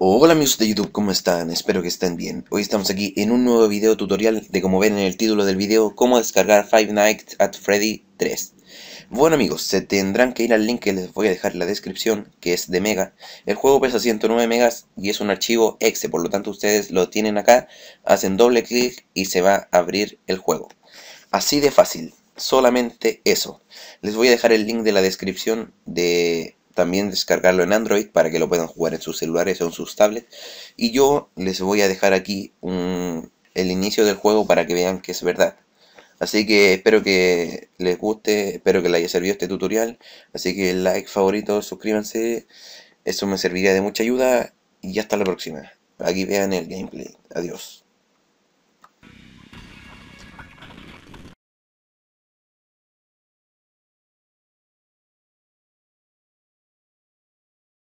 Hola amigos de YouTube, ¿cómo están? Espero que estén bien. Hoy estamos aquí en un nuevo video tutorial de como ven en el título del video, cómo descargar Five Nights at Freddy 3. Bueno amigos, se tendrán que ir al link que les voy a dejar en la descripción, que es de Mega. El juego pesa 109 megas y es un archivo exe, por lo tanto ustedes lo tienen acá, hacen doble clic y se va a abrir el juego. Así de fácil, solamente eso. Les voy a dejar el link de la descripción de también descargarlo en Android para que lo puedan jugar en sus celulares o en sus tablets. Y yo les voy a dejar aquí el inicio del juego para que vean que es verdad. Así que espero que les guste, espero que les haya servido este tutorial. Así que like, favorito, suscríbanse. Eso me serviría de mucha ayuda y hasta la próxima. Aquí vean el gameplay. Adiós.